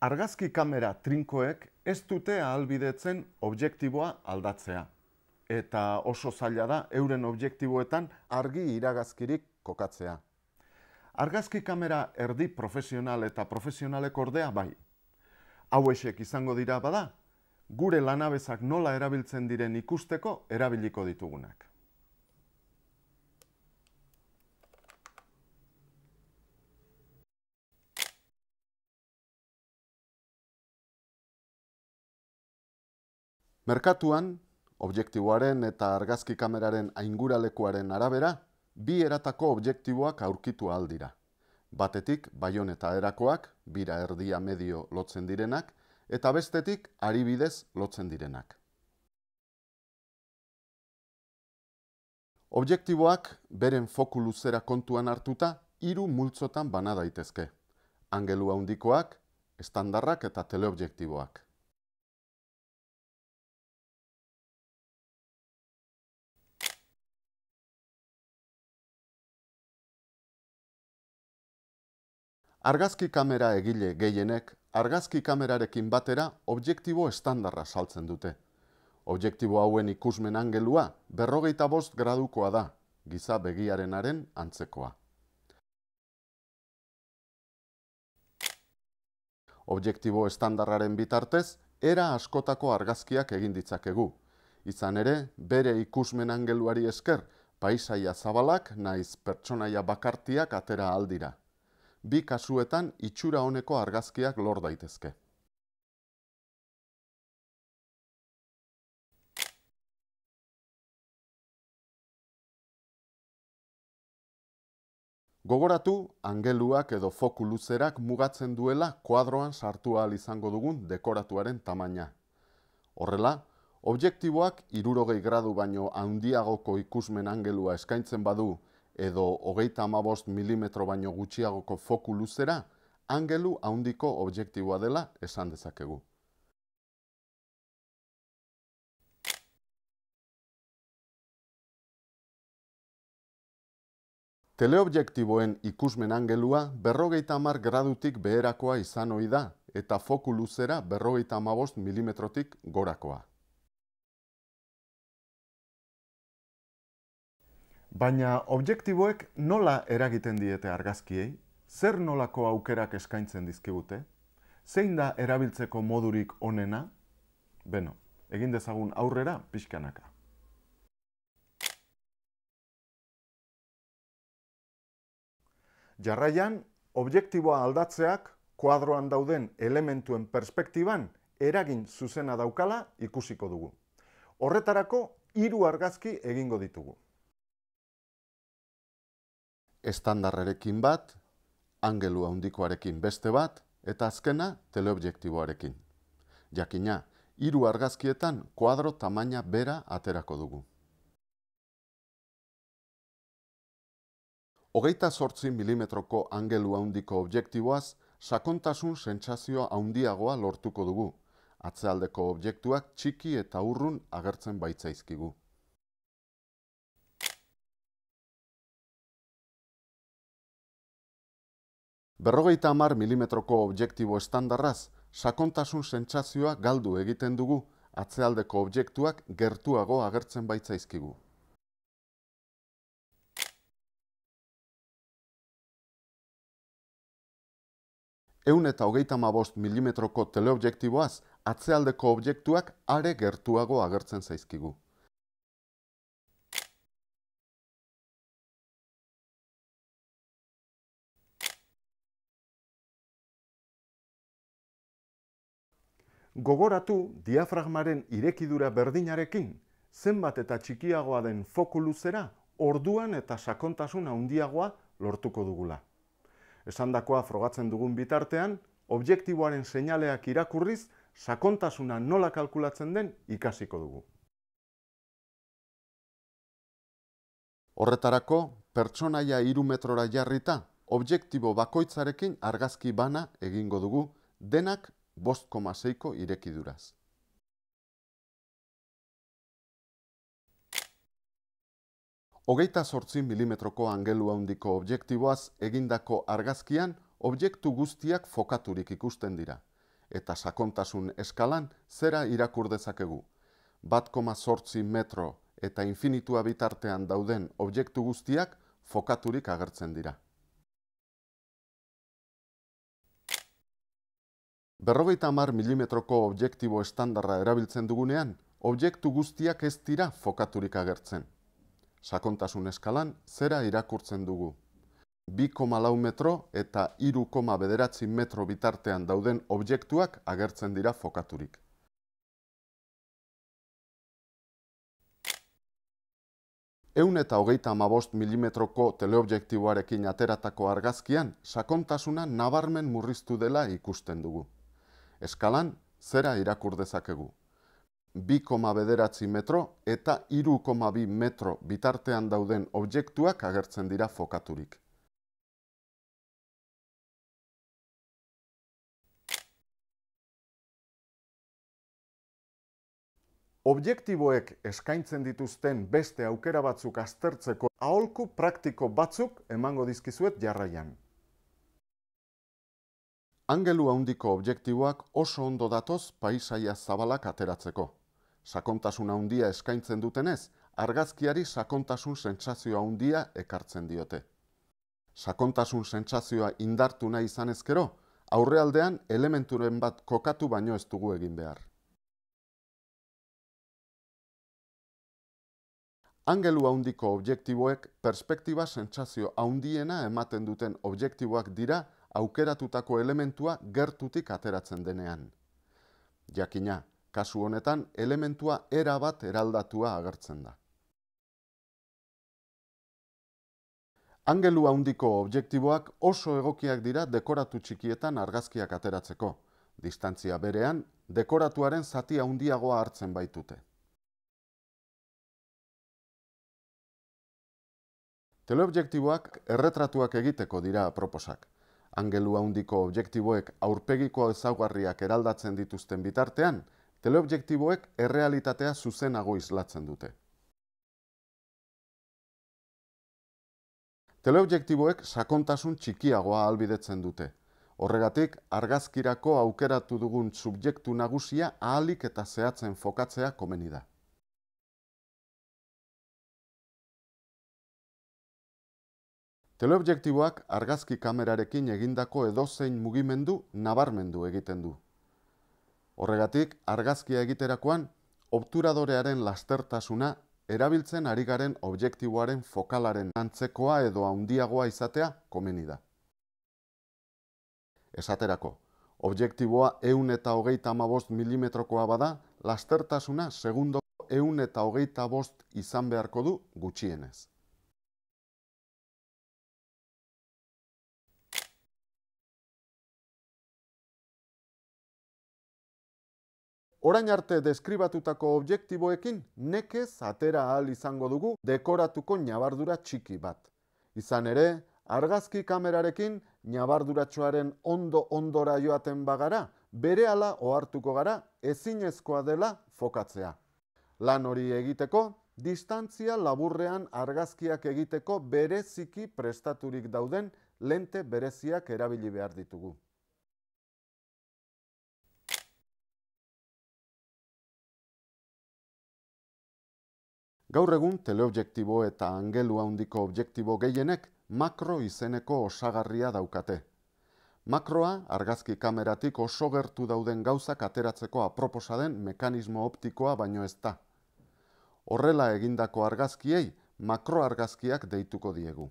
argazki kamera trinkoek ez dute ahalbidetzen objektiboa aldatzea. Eta oso zaila da euren objektiboetan argi iragazkirik kokatzea. Argazki kamera erdi profesional eta profesionalek ordea bai. Hau esek izango dira bada, gure lanabezak nola erabiltzen diren ikusteko erabiliko ditugunak. Merkatuan, objektiboaren eta argazki kameraren aingura arabera, bi eratako objektiboak aurkitu aldira. Batetik, baion eta erakoak, bira erdia medio lotzen direnak, eta bestetik, aribidez lotzen direnak. Objektiboak, beren fokuluzera kontuan hartuta, hiru multzotan bana daitezke. Angelu handikoak, estandarrak eta teleobjektiboak. Argazki kamera egile gehienek, argazki kamerarekin batera objektibo estandarra saltzen dute. Objektibo hauen ikusmen angelua berrogeita bost gradukoa da, giza begiarenaren antzekoa. Objektibo estandarraren bitartez, era askotako argazkiak egin ditzakegu. Izan ere, bere ikusmen angeluari esker, paisaia zabalak naiz pertsonaia bakartiak atera aldira bi kasuetan itxura honeko argazkiak lor daitezke. Gogoratu, angeluak edo foku luzerak mugatzen duela kuadroan sartu ahal izango dugun dekoratuaren tamaina. Horrela, objektiboak irurogei gradu baino handiagoko ikusmen angelua eskaintzen badu edo hogeita amabost milimetro baino gutxiagoko foku luzera, angelu haundiko objektiboa dela esan dezakegu. Teleobjektiboen ikusmen angelua berrogeita amar gradutik beherakoa izan ohi da eta foku luzera berrogeita amabost milimetrotik gorakoa. Baina objektiboek nola eragiten diete argazkiei? Zer nolako aukerak eskaintzen dizkibute? Zein da erabiltzeko modurik onena? Beno, egin dezagun aurrera pixkanaka. Jarraian, objektiboa aldatzeak kuadroan dauden elementuen perspektiban eragin zuzena daukala ikusiko dugu. Horretarako, hiru argazki egingo ditugu estandarrerekin bat, angelu handikoarekin beste bat, eta azkena teleobjektiboarekin. Jakina, hiru argazkietan kuadro tamaina bera aterako dugu. Hogeita sortzi milimetroko angelu handiko objektiboaz, sakontasun sentsazioa handiagoa lortuko dugu, atzealdeko objektuak txiki eta urrun agertzen baitzaizkigu. Berrogeita hamar milimetroko objektibo estandarraz, sakontasun sentsazioa galdu egiten dugu atzealdeko objektuak gertuago agertzen baitzaizkigu. Eun eta hogeita mabost milimetroko teleobjektiboaz, atzealdeko objektuak are gertuago agertzen zaizkigu. gogoratu diafragmaren irekidura berdinarekin, zenbat eta txikiagoa den foku luzera, orduan eta sakontasuna handiagoa lortuko dugula. Esandakoa frogatzen dugun bitartean, objektiboaren seinaleak irakurriz, sakontasuna nola kalkulatzen den ikasiko dugu. Horretarako, pertsonaia iru metrora jarrita, objektibo bakoitzarekin argazki bana egingo dugu, denak bost koma zeiko irekiduraz. Hogeita sortzin milimetroko angelu handiko objektiboaz egindako argazkian objektu guztiak fokaturik ikusten dira. Eta sakontasun eskalan zera irakur dezakegu. Bat koma metro eta infinitua bitartean dauden objektu guztiak fokaturik agertzen dira. Berrogeita hamar milimetroko objektibo estandarra erabiltzen dugunean, objektu guztiak ez dira fokaturik agertzen. Sakontasun eskalan, zera irakurtzen dugu. 2,4 metro eta 3,9 bederatzi metro bitartean dauden objektuak agertzen dira fokaturik. Eun eta hogeita amabost milimetroko teleobjektiboarekin ateratako argazkian, sakontasuna nabarmen murriztu dela ikusten dugu. Eskalan zera irakur dezakegu. 2,9 metro eta 3,2 metro bitartean dauden objektuak agertzen dira fokaturik. Objektiboek eskaintzen dituzten beste aukera batzuk aztertzeko aholku praktiko batzuk emango dizkizuet jarraian. Angelu handiko objektiboak oso ondo datoz paisaia zabalak ateratzeko. Sakontasun handia eskaintzen dutenez, argazkiari sakontasun sentsazio handia ekartzen diote. Sakontasun sentsazioa indartu nahi izan ezkero, aurrealdean elementuren bat kokatu baino ez dugu egin behar. Angelu handiko objektiboek perspektiba sentsazio handiena ematen duten objektiboak dira aukeratutako elementua gertutik ateratzen denean. Jakina, kasu honetan elementua era bat eraldatua agertzen da. Angelu handiko objektiboak oso egokiak dira dekoratu txikietan argazkiak ateratzeko. Distantzia berean, dekoratuaren zati handiagoa hartzen baitute. Teleobjektiboak erretratuak egiteko dira proposak angelu handiko objektiboek aurpegiko ezaugarriak eraldatzen dituzten bitartean, teleobjektiboek errealitatea zuzenago islatzen dute. Teleobjektiboek sakontasun txikiagoa albidetzen dute. Horregatik, argazkirako aukeratu dugun subjektu nagusia ahalik eta zehatzen fokatzea komeni da. Teleobjektiboak argazki kamerarekin egindako edozein mugimendu nabarmendu egiten du. Horregatik, argazkia egiterakoan, obturadorearen lastertasuna erabiltzen ari garen objektiboaren fokalaren antzekoa edo handiagoa izatea komeni da. Esaterako, objektiboa eun eta hogeita amabost milimetrokoa bada, lastertasuna segundoko eun eta hogeita bost izan beharko du gutxienez. Orain arte deskribatutako objektiboekin nekez atera ahal izango dugu dekoratuko nabardura txiki bat. Izan ere, argazki kamerarekin nabarduratxoaren ondo-ondora joaten bagara, berehala ohartuko gara ezinezkoa dela fokatzea. Lan hori egiteko, distantzia laburrean argazkiak egiteko bereziki prestaturik dauden lente bereziak erabili behar ditugu. Gaur egun teleobjektibo eta angelu handiko objektibo gehienek makro izeneko osagarria daukate. Makroa argazki kameratik oso gertu dauden gauzak ateratzeko aproposa den mekanismo optikoa baino ez da. Horrela egindako argazkiei makro argazkiak deituko diegu.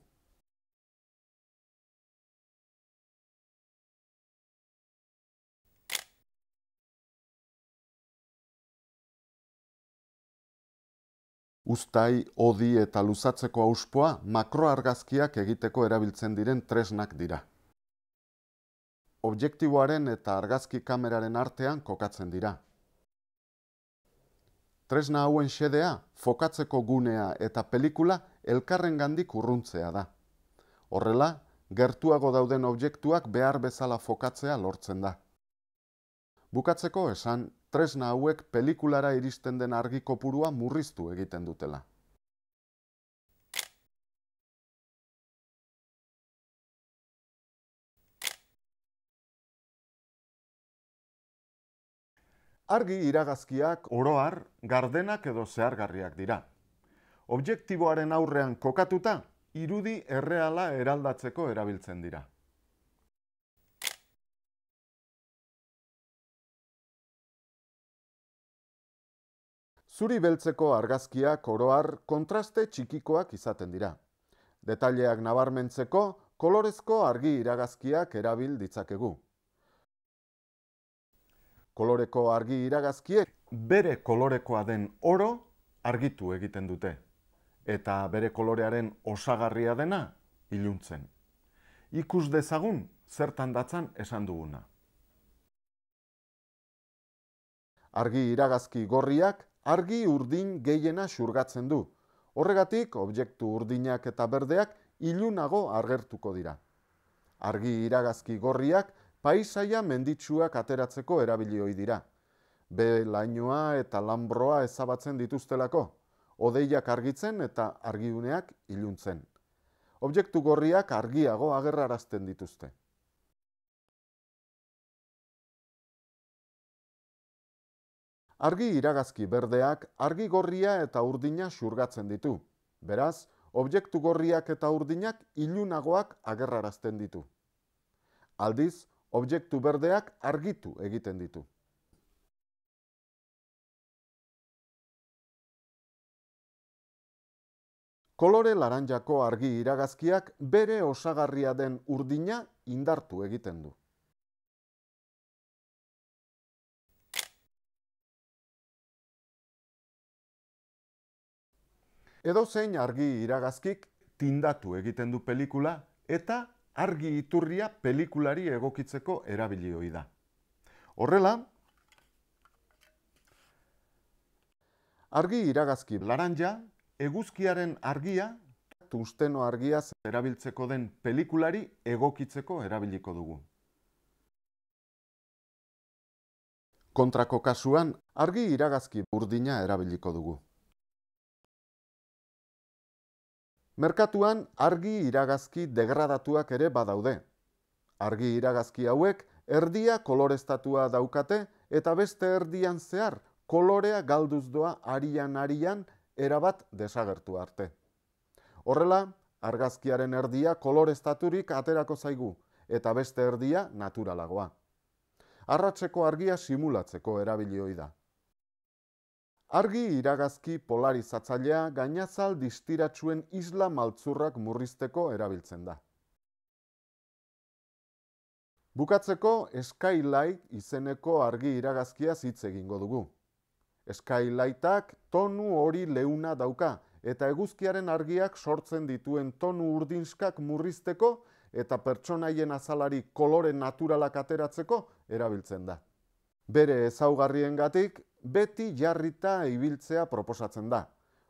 ustai, odi eta luzatzeko auspoa makroargazkiak egiteko erabiltzen diren tresnak dira. Objektiboaren eta argazki kameraren artean kokatzen dira. Tresna hauen xedea, fokatzeko gunea eta pelikula elkarren gandik urruntzea da. Horrela, gertuago dauden objektuak behar bezala fokatzea lortzen da. Bukatzeko esan tresna hauek pelikulara iristen den argi kopurua murriztu egiten dutela. Argi iragazkiak oroar gardenak edo zehargarriak dira. Objektiboaren aurrean kokatuta, irudi erreala eraldatzeko erabiltzen dira. Zuri beltzeko argazkia koroar kontraste txikikoak izaten dira. Detaileak nabarmentzeko kolorezko argi iragazkiak erabil ditzakegu. Koloreko argi iragazkiek bere kolorekoa den oro argitu egiten dute eta bere kolorearen osagarria dena iluntzen. Ikus dezagun zertan datzan esan duguna. Argi iragazki gorriak argi urdin gehiena xurgatzen du. Horregatik, objektu urdinak eta berdeak ilunago argertuko dira. Argi iragazki gorriak, paisaia menditsuak ateratzeko erabilioi dira. Be lainoa eta lambroa ezabatzen dituztelako, odeiak argitzen eta argiuneak iluntzen. Objektu gorriak argiago agerrarazten dituzte. Argi iragazki berdeak argi gorria eta urdina xurgatzen ditu. Beraz, objektu gorriak eta urdinak ilunagoak agerrarazten ditu. Aldiz, objektu berdeak argitu egiten ditu. Kolore laranjako argi iragazkiak bere osagarria den urdina indartu egiten du. Edo zein argi iragazkik tindatu egiten du pelikula eta argi iturria pelikulari egokitzeko erabilioi da. Horrela, argi iragazki laranja, eguzkiaren argia, tusteno argiaz erabiltzeko den pelikulari egokitzeko erabiliko dugu. Kontrako kasuan, argi iragazki burdina erabiliko dugu. Merkatuan argi iragazki degradatuak ere badaude. Argi iragazki hauek erdia kolorestatua daukate eta beste erdian zehar kolorea galduz doa arian arian erabat desagertu arte. Horrela, argazkiaren erdia koloreztaturik aterako zaigu eta beste erdia naturalagoa. Arratzeko argia simulatzeko erabilioi da. Argi iragazki polarizatzailea gainazal distiratsuen isla maltzurrak murrizteko erabiltzen da. Bukatzeko Skylight izeneko argi iragazkia hitz egingo dugu. Skylightak tonu hori leuna dauka eta eguzkiaren argiak sortzen dituen tonu urdinskak murrizteko eta pertsonaien azalari kolore naturalak ateratzeko erabiltzen da. Bere ezaugarriengatik beti jarrita ibiltzea proposatzen da.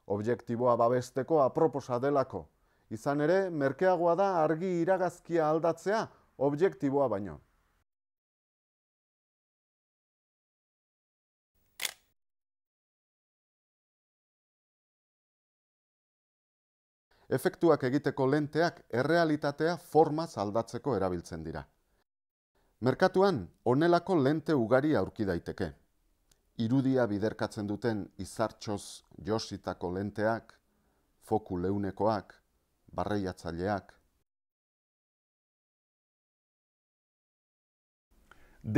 Objektiboa babesteko aproposa delako. Izan ere, merkeagoa da argi iragazkia aldatzea objektiboa baino. Efektuak egiteko lenteak errealitatea formaz aldatzeko erabiltzen dira. Merkatuan, onelako lente ugari aurki daiteke irudia biderkatzen duten izartxoz jositako lenteak, foku leunekoak, barreiatzaileak.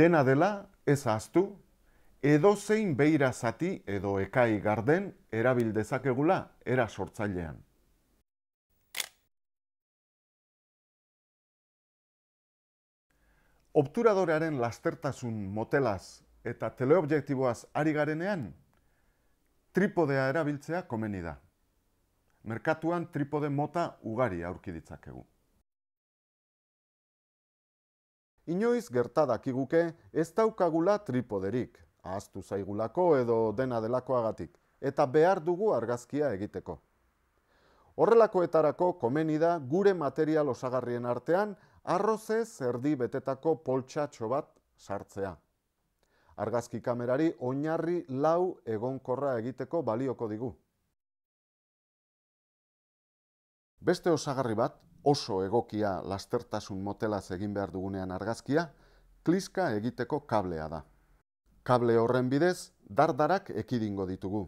Dena dela, ez ahaztu, edo zein beira zati edo ekai garden erabil dezakegula era sortzailean. Obturadorearen lastertasun motelaz eta teleobjektiboaz ari garenean, tripodea erabiltzea komeni da. Merkatuan tripode mota ugari aurki ditzakegu. Inoiz gerta iguke, ez daukagula tripoderik, ahaztu zaigulako edo dena delakoagatik, eta behar dugu argazkia egiteko. Horrelakoetarako komeni da gure material osagarrien artean arrozez erdi betetako poltsatxo bat sartzea argazki kamerari oinarri lau egonkorra egiteko balioko digu. Beste osagarri bat, oso egokia lastertasun motelaz egin behar dugunean argazkia, kliska egiteko kablea da. Kable horren bidez, dardarak ekidingo ditugu.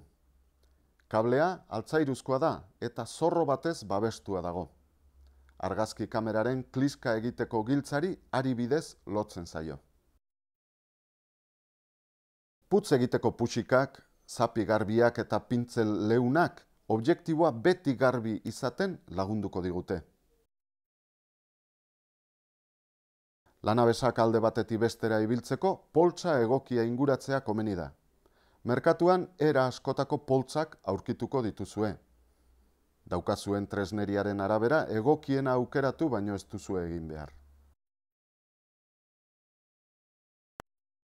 Kablea altzairuzkoa da eta zorro batez babestua dago. Argazki kameraren kliska egiteko giltzari ari bidez lotzen zaio putz egiteko pusikak, zapi garbiak eta pintzel leunak, objektiboa beti garbi izaten lagunduko digute. Lanabesak alde bateti bestera ibiltzeko, poltsa egokia inguratzea komeni da. Merkatuan era askotako poltsak aurkituko dituzue. Daukazuen tresneriaren arabera egokiena aukeratu baino ez duzu egin behar.